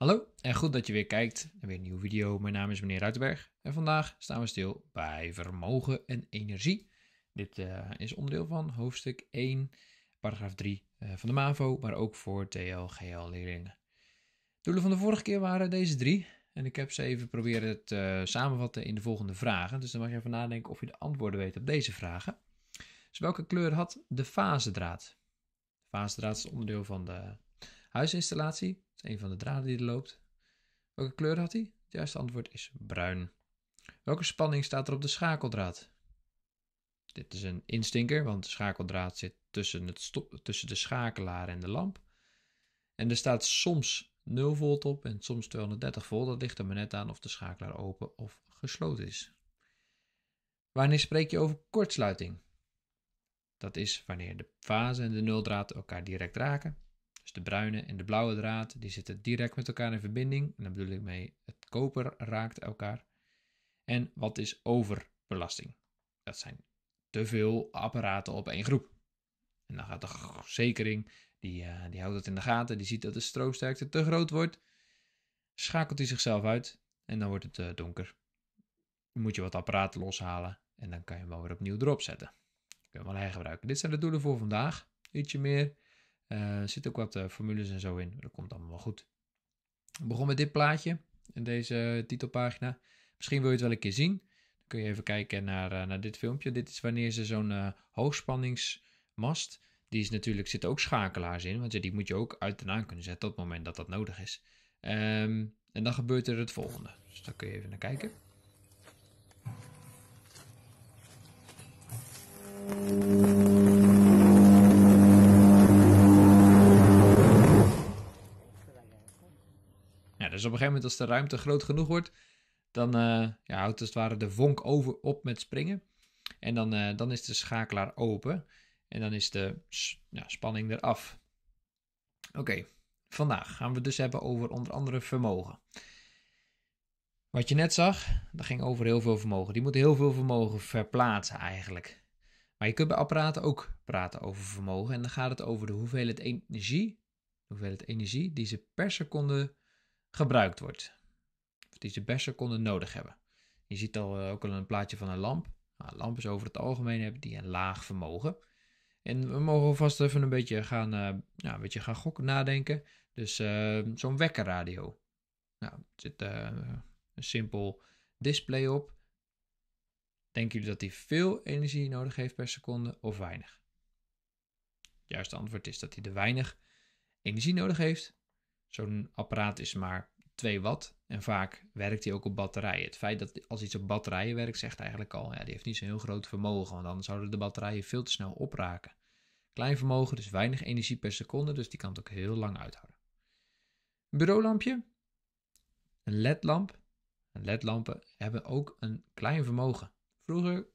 Hallo en goed dat je weer kijkt naar weer een nieuwe video. Mijn naam is meneer Ruitenberg en vandaag staan we stil bij vermogen en energie. Dit eh, is onderdeel van hoofdstuk 1, paragraaf 3 eh, van de MAVO, maar ook voor TLGL leerlingen leerlingen. Doelen van de vorige keer waren deze drie en ik heb ze even proberen te eh, samenvatten in de volgende vragen. Dus dan mag je even nadenken of je de antwoorden weet op deze vragen. Dus welke kleur had de fasedraad? De fasedraad is onderdeel van de huisinstallatie is een van de draden die er loopt. Welke kleur had hij? Het juiste antwoord is bruin. Welke spanning staat er op de schakeldraad? Dit is een instinker, want de schakeldraad zit tussen, het tussen de schakelaar en de lamp. En er staat soms 0 volt op en soms 230 volt. Dat ligt er maar net aan of de schakelaar open of gesloten is. Wanneer spreek je over kortsluiting? Dat is wanneer de fase en de nuldraad elkaar direct raken dus de bruine en de blauwe draad, die zitten direct met elkaar in verbinding. En dan bedoel ik mee, het koper raakt elkaar. En wat is overbelasting? Dat zijn te veel apparaten op één groep. En dan gaat de zekering. die, eh, die houdt het in de gaten, die ziet dat de stroomsterkte te groot wordt. Schakelt hij zichzelf uit en dan wordt het eh, donker. moet je wat apparaten loshalen en dan kan je hem wel weer opnieuw erop zetten. Kunnen we hem wel hergebruiken. Dit zijn de doelen voor vandaag. Ietsje meer eh, er zit ook wat eh, formules en zo in. Dat komt allemaal wel goed. We begon met dit plaatje in deze eh, titelpagina. Misschien wil je het wel een keer zien. Dan kun je even kijken naar, naar dit filmpje. Dit is wanneer ze zo'n hoogspanningsmast die is natuurlijk, zit ook schakelaars in, want die moet je ook uit en aan kunnen zetten op het moment dat dat nodig is. Ehm, en dan gebeurt er het volgende. Dus daar kun je even naar kijken. Dus op een gegeven moment als de ruimte groot genoeg wordt, dan eh, ja, houdt het ware de vonk over op met springen. En dan, eh, dan is de schakelaar open en dan is de ja, spanning eraf. Oké, vandaag gaan we het dus hebben over onder andere vermogen. Wat je net zag, dat ging over heel veel vermogen. Die moet heel veel vermogen verplaatsen eigenlijk. Maar je kunt bij apparaten ook praten over vermogen. En dan gaat het over de hoeveelheid energie, de hoeveelheid energie die ze per seconde gebruikt wordt. Of die ze per seconde nodig hebben. Je ziet al eh, ook al een plaatje van een lamp. Nou, lampen over het algemeen hebben die een laag vermogen. En we mogen vast even een beetje gaan, uh, een beetje gaan gokken, nadenken. Dus eh, zo'n wekkerradio. Nou, er zit een simpel display op. Denken jullie dat die veel energie nodig heeft per seconde of weinig? Het juiste antwoord is dat hij er weinig energie nodig heeft Zo'n apparaat is maar 2 watt en vaak werkt hij ook op batterijen. Het feit dat als iets op batterijen werkt, zegt eigenlijk al, ja, die heeft niet zo'n heel groot vermogen, want dan zouden de batterijen veel te snel opraken. Klein vermogen, dus weinig energie per seconde, dus die kan het ook heel lang uithouden. Een bureaulampje, een ledlamp. En ledlampen hebben ook een klein vermogen. Vroeger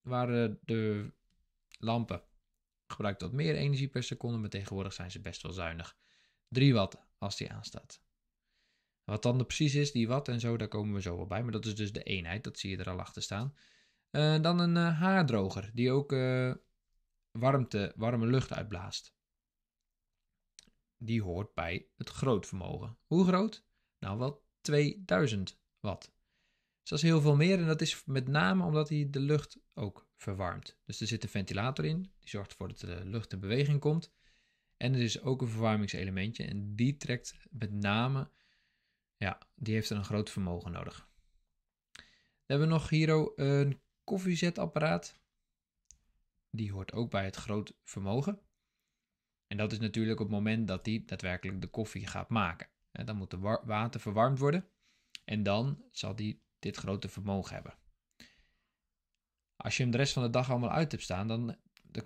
waren de lampen gebruikt tot meer energie per seconde, maar tegenwoordig zijn ze best wel zuinig. 3 watt als die aanstaat. Wat dan precies is, die wat en zo, daar komen we zo wel bij. Maar dat is dus de eenheid, dat zie je er al achter staan. Eh, dan een eh, haardroger, die ook eh, warmte, warme lucht uitblaast. Die hoort bij het grootvermogen. Hoe groot? Nou, wel 2000 watt. Dus dat is heel veel meer en dat is met name omdat hij de lucht ook verwarmt. Dus er zit een ventilator in, die zorgt ervoor dat de lucht in beweging komt. En er is ook een verwarmingselementje. En die trekt met name, ja, die heeft er een groot vermogen nodig. Dan hebben we nog hier een koffiezetapparaat. Die hoort ook bij het groot vermogen. En dat is natuurlijk op het moment dat die daadwerkelijk de koffie gaat maken. dan moet de water verwarmd worden. En dan zal die dit grote vermogen hebben. Als je hem de rest van de dag allemaal uit hebt staan, dan,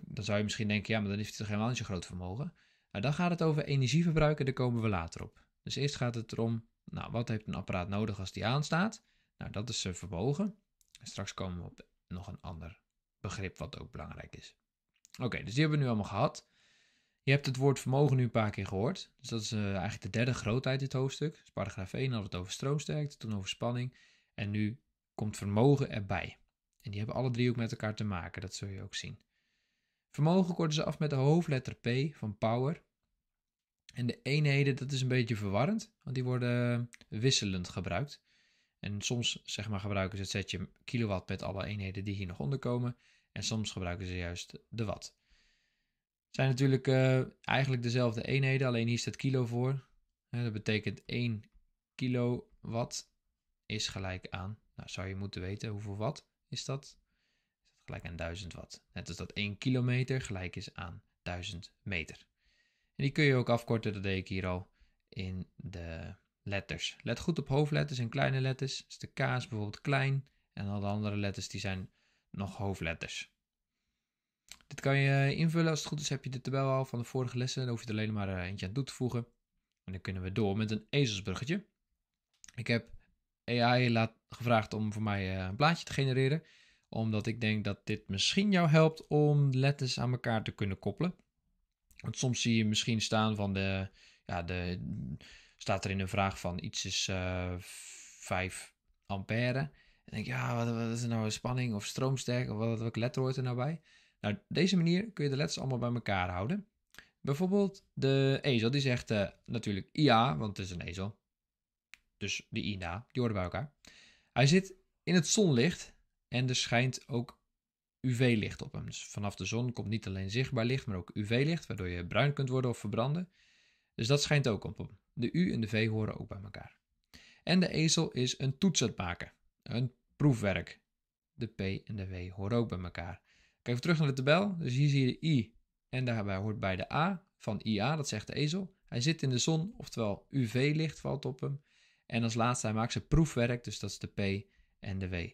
dan zou je misschien denken: ja, maar dan heeft hij toch helemaal niet zo groot vermogen. Nou, dan gaat het over energieverbruik en daar komen we later op. Dus eerst gaat het erom, nou, wat heeft een apparaat nodig als die aanstaat? Nou, dat is eh, vermogen. En straks komen we op nog een ander begrip wat ook belangrijk is. Oké, dus die hebben we nu allemaal gehad. Je hebt het woord vermogen nu een paar keer gehoord. Dus dat is eh, eigenlijk de derde grootheid dit hoofdstuk. Dus paragraaf 1 had het over stroomsterkte, toen over spanning. En nu komt vermogen erbij. En die hebben alle drie ook met elkaar te maken, dat zul je ook zien. Vermogen korten ze af met de hoofdletter P van power. En de eenheden, dat is een beetje verwarrend, want die worden eh, wisselend gebruikt. En soms zeg maar, gebruiken ze het setje kilowatt met alle eenheden die hier nog onder komen. En soms gebruiken ze juist de watt. Het zijn natuurlijk eh, eigenlijk dezelfde eenheden, alleen hier staat kilo voor. dat betekent 1 kilowatt is gelijk aan, nou zou je moeten weten hoeveel watt is dat? gelijk aan 1000 watt. Net als dat 1 kilometer gelijk is aan 1000 meter. En die kun je ook afkorten, dat deed ik hier al, in de letters. Let goed op hoofdletters en kleine letters. Dus de K is bijvoorbeeld klein en de andere letters die zijn nog hoofdletters. Dit kan je invullen. Als het goed is heb je de tabel al van de vorige lessen. Dan hoef je er alleen maar eh, eentje aan toe te voegen. En dan kunnen we door met een ezelsbruggetje. Ik heb AI laat, gevraagd om voor mij eh, een plaatje te genereren omdat ik denk dat dit misschien jou helpt om letters aan elkaar te kunnen koppelen. Want soms zie je misschien staan van de. Ja, de staat er in een vraag van iets is uh, eh, 5 ampère. En denk je, ja, wat, wat, is er nou een spanning of stroomsterk? Of wat, welke letter hoort er nou bij? Nou, op deze manier kun je de letters allemaal bij elkaar houden. Bijvoorbeeld de ezel, die zegt eh, natuurlijk IA, want het is een ezel. Dus de INA, die horen bij elkaar. Hij zit in het zonlicht en er schijnt ook UV-licht op hem. Dus vanaf de zon komt niet alleen zichtbaar licht, maar ook UV-licht, waardoor je bruin kunt worden of verbranden. Dus dat schijnt ook op hem. De U en de V horen ook bij elkaar. En de ezel is een toets maken, een proefwerk. De P en de W horen ook bij elkaar. Kijk even terug naar de tabel. Dus hier zie je de I en daarbij hoort bij de A van IA, dat zegt de ezel. Hij zit in de zon, oftewel UV-licht valt op hem. En als laatste, hij maakt zijn proefwerk, dus dat is de P en de W.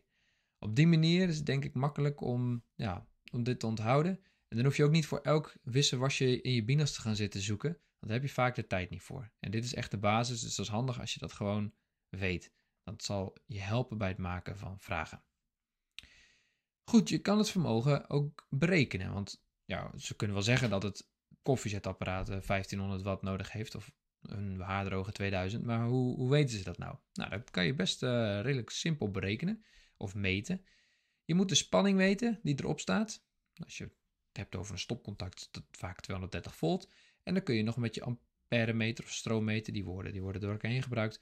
Op die manier is het denk ik makkelijk om, ja, om dit te onthouden. En dan hoef je ook niet voor elk wisselwasje in je binas te gaan zitten zoeken. Want daar heb je vaak de tijd niet voor. En dit is echt de basis, dus dat is handig als je dat gewoon weet. Dat zal je helpen bij het maken van vragen. Goed, je kan het vermogen ook berekenen. Want ja, ze kunnen wel zeggen dat het koffiezetapparaat 1500 watt nodig heeft of een haardroger 2000. Maar hoe, hoe weten ze dat nou? Nou, dat kan je best eh, redelijk simpel berekenen of meten. Je moet de spanning weten die erop staat. Als je het hebt over een stopcontact, dat vaak 230 volt. En dan kun je nog met je amperemeter of stroommeter, die woorden die worden door elkaar heen gebruikt,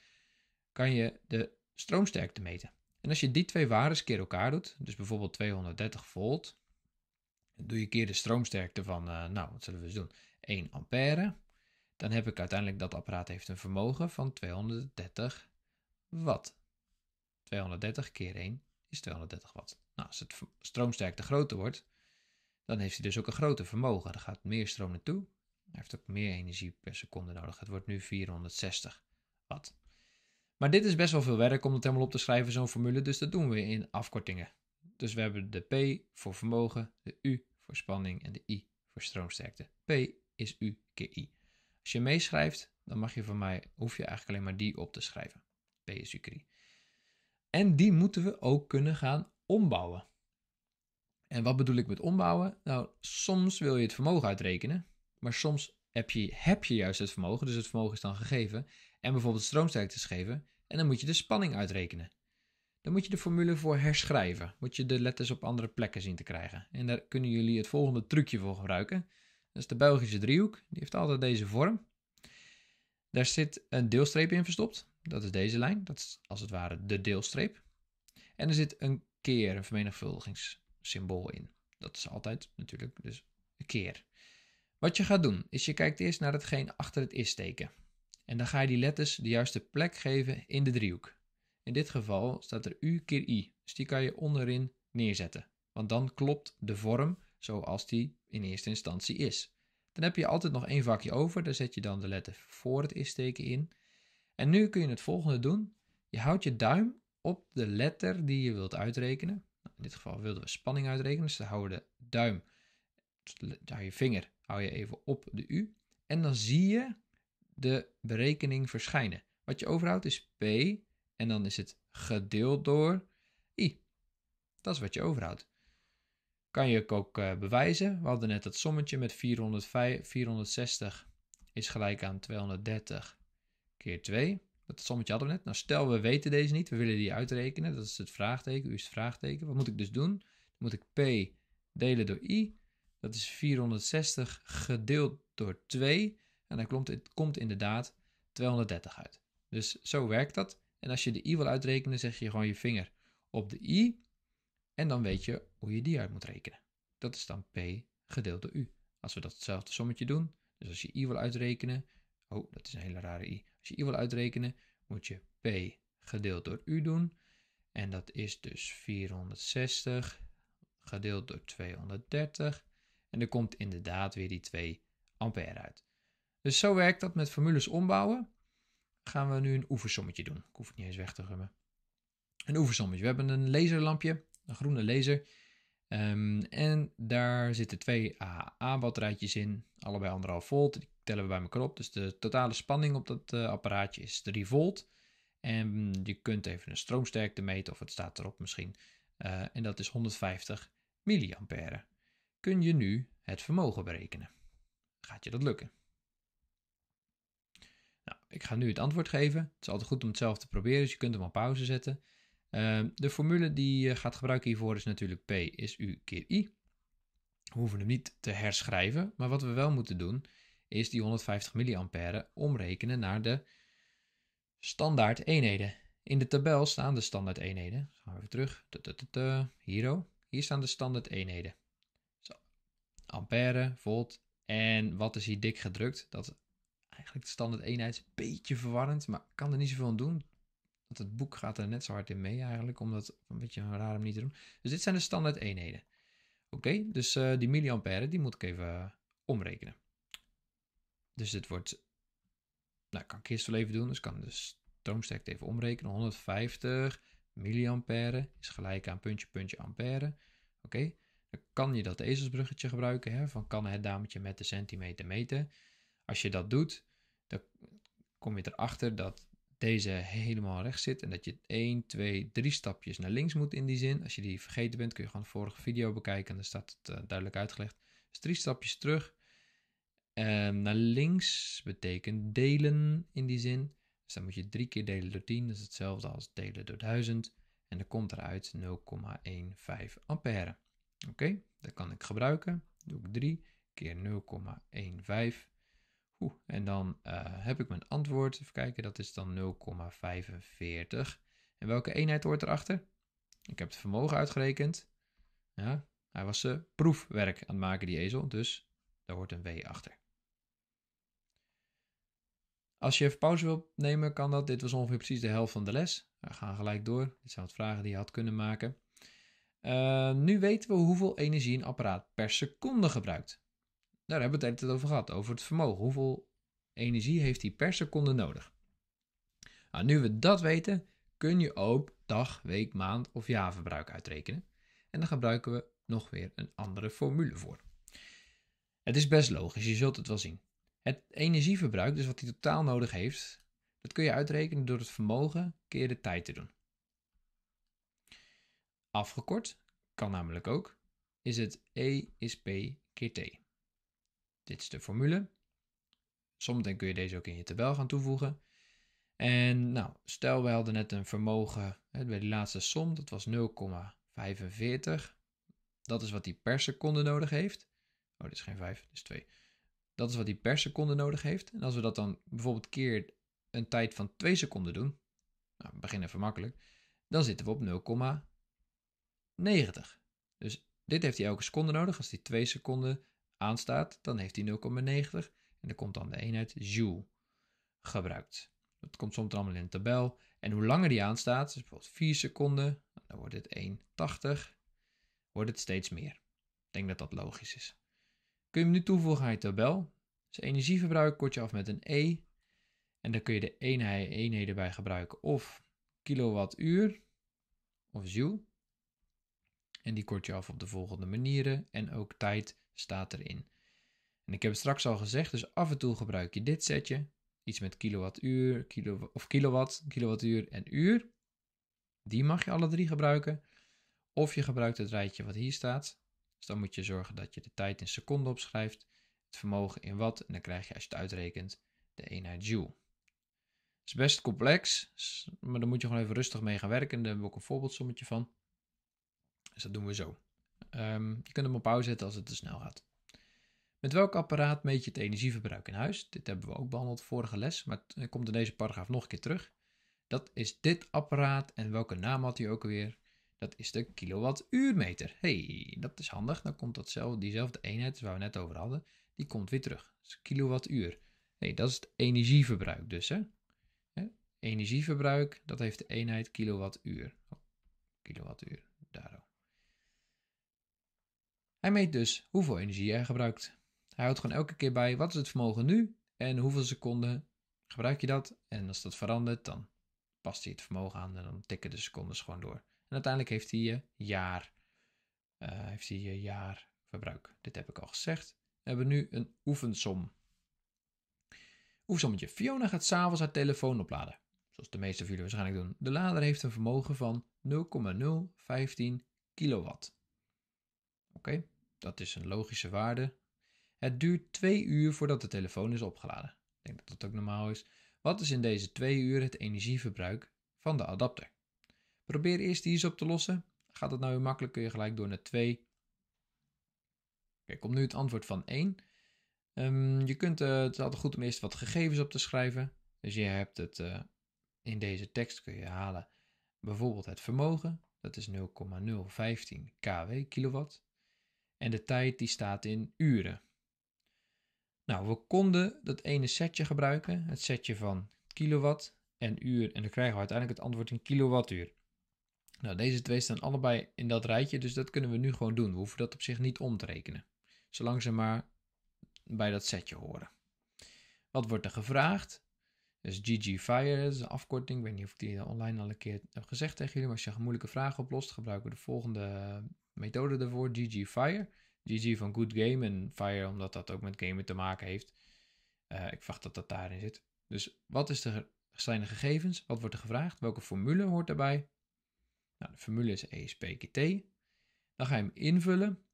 kan je de stroomsterkte meten. En als je die twee waarden keer elkaar doet, dus bijvoorbeeld 230 volt, dan doe je keer de stroomsterkte van, eh, nou, wat zullen we eens doen? 1 ampère. Dan heb ik uiteindelijk dat apparaat heeft een vermogen van 230 watt. 230 keer 1 is 230 watt. Nou, als het stroomsterkte groter wordt, dan heeft hij dus ook een groter vermogen. Er gaat meer stroom naartoe. Hij heeft ook meer energie per seconde nodig. Het wordt nu 460 watt. Maar dit is best wel veel werk om het helemaal op te schrijven, zo'n formule. Dus dat doen we in afkortingen. Dus we hebben de P voor vermogen, de U voor spanning en de I voor stroomsterkte. P is U keer I. Als je meeschrijft, dan mag je van mij, hoef je eigenlijk alleen maar die op te schrijven. P is U keer I. En die moeten we ook kunnen gaan ombouwen. En wat bedoel ik met ombouwen? Nou, soms wil je het vermogen uitrekenen, maar soms heb je, heb je juist het vermogen, dus het vermogen is dan gegeven, en bijvoorbeeld stroomsterkte is gegeven, en dan moet je de spanning uitrekenen. Dan moet je de formule voor herschrijven, moet je de letters op andere plekken zien te krijgen. En daar kunnen jullie het volgende trucje voor gebruiken. Dat is de Belgische driehoek, die heeft altijd deze vorm. Daar zit een deelstreep in verstopt, dat is deze lijn, dat is als het ware de deelstreep. En er zit een keer, een vermenigvuldigingssymbool in. Dat is altijd natuurlijk dus een keer. Wat je gaat doen, is je kijkt eerst naar hetgeen achter het is-teken. En dan ga je die letters de juiste plek geven in de driehoek. In dit geval staat er U keer I, dus die kan je onderin neerzetten. Want dan klopt de vorm zoals die in eerste instantie is. Dan heb je altijd nog één vakje over, daar zet je dan de letter voor het is-teken in. En nu kun je het volgende doen. Je houdt je duim op de letter die je wilt uitrekenen. Nou, in dit geval wilden we spanning uitrekenen, dus dan hou je de duim, hou je vinger, hou je even op de U. En dan zie je de berekening verschijnen. Wat je overhoudt is P en dan is het gedeeld door I. Dat is wat je overhoudt. Kan je ook eh, bewijzen. We hadden net dat sommetje met 405, 460 is gelijk aan 230 keer 2. Dat sommetje hadden we net. Nou, stel we weten deze niet, we willen die uitrekenen. Dat is het vraagteken, u is het vraagteken. Wat moet ik dus doen? Dan moet ik p delen door i. Dat is 460 gedeeld door 2. En dan komt, het komt inderdaad 230 uit. Dus zo werkt dat. En als je de i wil uitrekenen, zeg je gewoon je vinger op de i. En dan weet je hoe je die uit moet rekenen. Dat is dan p gedeeld door u. Als we datzelfde sommetje doen, dus als je i wil uitrekenen, oh, dat is een hele rare i. Als je i wil uitrekenen, moet je p gedeeld door u doen. En dat is dus 460 gedeeld door 230. En er komt inderdaad weer die 2 ampère uit. Dus zo werkt dat met formules ombouwen. Gaan we nu een oefensommetje doen. Ik hoef het niet eens weg te rummen. Een oefensommetje. We hebben een laserlampje, een groene laser. Ehm, en daar zitten twee aa batterijtjes in, allebei 1,5 volt. Die tellen we bij elkaar op. Dus de totale spanning op dat eh, apparaatje is 3 volt. En je kunt even een stroomsterkte meten, of het staat erop misschien. Eh, en dat is 150 milliampère. Kun je nu het vermogen berekenen? Gaat je dat lukken? Nou, ik ga nu het antwoord geven. Het is altijd goed om het zelf te proberen, dus je kunt hem op pauze zetten. Ehm, de formule die je eh, gaat gebruiken hiervoor is natuurlijk P is U keer I. We hoeven hem niet te herschrijven, maar wat we wel moeten doen is die 150 mA omrekenen naar de standaard eenheden. In de tabel staan de standaard eenheden. Gaan we even terug. Hier, hier staan de standaard eenheden. Zo. Ampère, volt en wat is hier dik gedrukt? Dat is eigenlijk de standaard eenheid. Een beetje verwarrend, maar kan er niet zoveel aan doen. Want het boek gaat er net zo hard in mee eigenlijk, omdat een beetje een rare manier te doen. Dus dit zijn de standaard eenheden. Oké, dus eh, die milliampère die moet ik even eh, omrekenen. Dus dit wordt, nou kan ik eerst wel even doen, dus kan de stroomsterkte even omrekenen. 150 milliampère is gelijk aan puntje, puntje, ampère. Oké, dan kan je dat ezelsbruggetje gebruiken, hè, van kan het dametje met de centimeter meten. Als je dat doet, dan kom je erachter dat deze helemaal rechts zit en dat je 1, 2, 3 stapjes naar links moet in die zin. Als je die vergeten bent, kun je gewoon de vorige video bekijken en dan staat het eh, duidelijk uitgelegd. Dus 3 stapjes terug. Ehm, naar links betekent delen in die zin. Dus dan moet je 3 keer delen door 10, dat is hetzelfde als delen door 1000. En dan komt eruit 0,15 ampère. Oké, dat kan ik gebruiken. Doe ik 3 keer 0,15 en dan eh, heb ik mijn antwoord. Even kijken, dat is dan 0,45. En welke eenheid hoort erachter? Ik heb het vermogen uitgerekend. Ja, hij was eh, proefwerk aan het maken, die ezel. Dus daar hoort een W achter. Als je even pauze wilt nemen, kan dat. Dit was ongeveer precies de helft van de les. We gaan gelijk door. Dit zijn wat vragen die je had kunnen maken. Eh, nu weten we hoeveel energie een apparaat per seconde gebruikt. Daar hebben we het over gehad, over het vermogen. Hoeveel energie heeft hij per seconde nodig? Nou, nu we dat weten, kun je ook dag, week, maand of jaarverbruik uitrekenen. En daar gebruiken we nog weer een andere formule voor. Het is best logisch, je zult het wel zien. Het energieverbruik, dus wat hij totaal nodig heeft, dat kun je uitrekenen door het vermogen keer de tijd te doen. Afgekort, kan namelijk ook, is het E is P keer T. Dit is de formule. Zometeen kun je deze ook in je tabel gaan toevoegen. En nou, stel we hadden net een vermogen hè, bij de laatste som, dat was 0,45. Dat is wat die per seconde nodig heeft. Oh, dit is geen 5, dit is 2. Dat is wat die per seconde nodig heeft. En als we dat dan bijvoorbeeld keer een tijd van 2 seconden doen, nou, we beginnen even makkelijk, dan zitten we op 0,90. Dus dit heeft hij elke seconde nodig. Als hij 2 seconden aanstaat, dan heeft hij 0,90 en dan komt dan de eenheid joule gebruikt. Dat komt soms allemaal in een tabel. En hoe langer die aanstaat, dus bijvoorbeeld 4 seconden, dan wordt het 1,80, wordt het steeds meer. Ik denk dat dat logisch is. Kun je hem nu toevoegen aan je tabel? Dus energieverbruik kort je af met een E. En dan kun je de eenheden bij gebruiken of kilowattuur of joule. En die kort je af op de volgende manieren en ook tijd staat erin. En ik heb het straks al gezegd, dus af en toe gebruik je dit setje. Iets met kilowattuur, kilo, of kilowatt, kilowattuur en uur. Die mag je alle drie gebruiken. Of je gebruikt het rijtje wat hier staat. Dus dan moet je zorgen dat je de tijd in seconden opschrijft, het vermogen in watt en dan krijg je als je het uitrekent de eenheid joule. Het is best complex, maar daar moet je gewoon even rustig mee gaan werken. Daar hebben we ook een voorbeeldsommetje van. Dus dat doen we zo. Ehm, je kunt hem op pauze zetten als het te snel gaat. Met welk apparaat meet je het energieverbruik in huis? Dit hebben we ook behandeld vorige les, maar het komt in deze paragraaf nog een keer terug. Dat is dit apparaat en welke naam had hij ook alweer? Dat is de kilowattuurmeter. hey, dat is handig. Dan komt datzelfde, diezelfde eenheid waar we net over hadden, die komt weer terug. Dus kilowattuur. Nee, dat is het energieverbruik dus. Hè? Energieverbruik, dat heeft de eenheid kilowattuur. Oh, kilowattuur, daarom. Hij meet dus hoeveel energie hij gebruikt. Hij houdt gewoon elke keer bij wat is het vermogen nu en hoeveel seconden gebruik je dat. En als dat verandert, dan past hij het vermogen aan en dan tikken de secondes gewoon door. En uiteindelijk heeft hij je jaar, eh, heeft hij je jaar verbruik. Dit heb ik al gezegd. We hebben nu een oefensom. Oefensommetje. Fiona gaat s'avonds haar telefoon opladen. Zoals de meeste van jullie waarschijnlijk doen. De lader heeft een vermogen van 0,015 kilowatt. Oké. Dat is een logische waarde. Het duurt twee uur voordat de telefoon is opgeladen. Ik denk dat dat ook normaal is. Wat is in deze twee uur het energieverbruik van de adapter? Probeer eerst die eens op te lossen. Gaat dat nou weer makkelijk, kun je gelijk door naar 2. Oké, komt nu het antwoord van 1. Ehm, je kunt, eh, het is altijd goed om eerst wat gegevens op te schrijven. Dus je hebt het, eh, in deze tekst kun je halen bijvoorbeeld het vermogen. Dat is 0,015 kW, kilowatt. En de tijd die staat in uren. Nou, we konden dat ene setje gebruiken, het setje van kilowatt en uur. En dan krijgen we uiteindelijk het antwoord in kilowattuur. Nou, deze twee staan allebei in dat rijtje, dus dat kunnen we nu gewoon doen. We hoeven dat op zich niet om te rekenen, zolang ze maar bij dat setje horen. Wat wordt er gevraagd? Dus GG Fire, dat is een afkorting. Ik weet niet of ik die online al een keer heb gezegd tegen jullie, maar als je een moeilijke vraag oplost, gebruiken we de volgende methode daarvoor, GG Fire. GG van Good Game en Fire omdat dat ook met gamen te maken heeft. Eh, ik verwacht dat dat daarin zit. Dus wat is de, zijn de gegevens? Wat wordt er gevraagd? Welke formule hoort daarbij? Nou, de formule is ESPKT. Dan ga je hem invullen.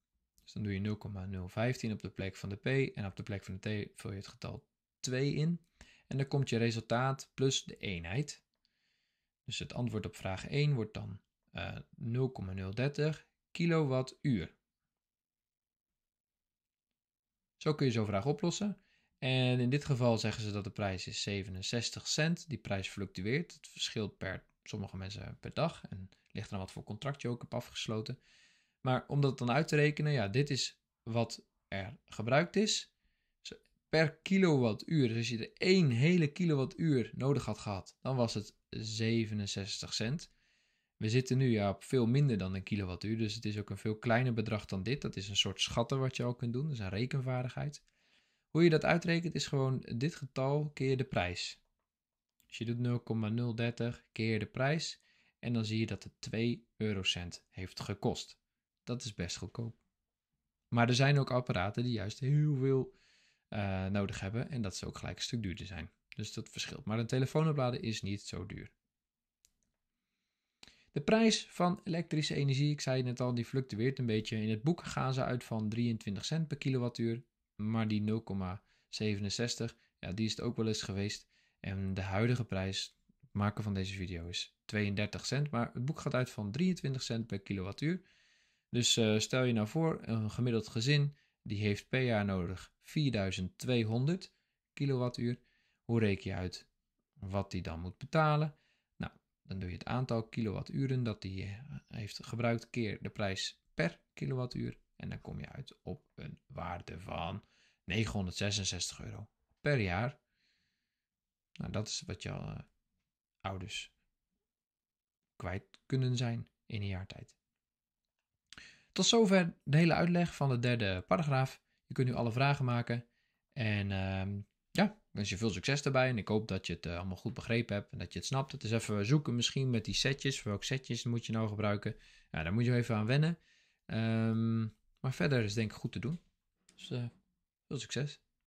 Dus dan doe je 0,015 op de plek van de P en op de plek van de T vul je het getal 2 in. En dan komt je resultaat plus de eenheid. Dus het antwoord op vraag 1 wordt dan 0,030 eh, kilowattuur. Zo kun je zo'n vraag oplossen. En in dit geval zeggen ze dat de prijs is 67 cent. Die prijs fluctueert. Het verschilt per sommige mensen per dag. En ligt er wat voor contract je ook hebt afgesloten. Maar om dat dan uit te rekenen, ja, dit is wat er gebruikt is. per kilowattuur. Dus als je er één hele kilowattuur nodig had gehad, dan was het 67 cent. We zitten nu ja, op veel minder dan een kilowattuur, dus het is ook een veel kleiner bedrag dan dit. Dat is een soort schatten wat je al kunt doen, dat is een rekenvaardigheid. Hoe je dat uitrekent is gewoon dit getal keer de prijs. Dus je doet 0,030 keer de prijs en dan zie je dat het 2 eurocent heeft gekost. Dat is best goedkoop. Maar er zijn ook apparaten die juist heel veel eh, nodig hebben en dat ze ook gelijk een stuk duurder zijn. Dus dat verschilt. Maar een telefoon is niet zo duur. De prijs van elektrische energie, ik zei net al, die fluctueert een beetje. In het boek gaan ze uit van 23 cent per kilowattuur, maar die 0,67, ja, die is het ook wel eens geweest. En de huidige prijs, maken van deze video, is 32 cent, maar het boek gaat uit van 23 cent per kilowattuur. Dus eh, stel je nou voor, een gemiddeld gezin die heeft per jaar nodig 4200 kilowattuur. Hoe reken je uit wat die dan moet betalen? Dan doe je het aantal kilowatturen dat hij eh, heeft gebruikt keer de prijs per kilowattuur. En dan kom je uit op een waarde van 966 euro per jaar. Nou, dat is wat je eh, ouders kwijt kunnen zijn in een jaar tijd. Tot zover de hele uitleg van de derde paragraaf. Je kunt nu alle vragen maken. En ehm, wens je veel succes daarbij en ik hoop dat je het eh, allemaal goed begrepen hebt en dat je het snapt. Het is even zoeken misschien met die setjes. Welke setjes moet je nou gebruiken? Ja, daar moet je even aan wennen. Ehm, maar verder is denk ik goed te doen. Dus eh, veel succes.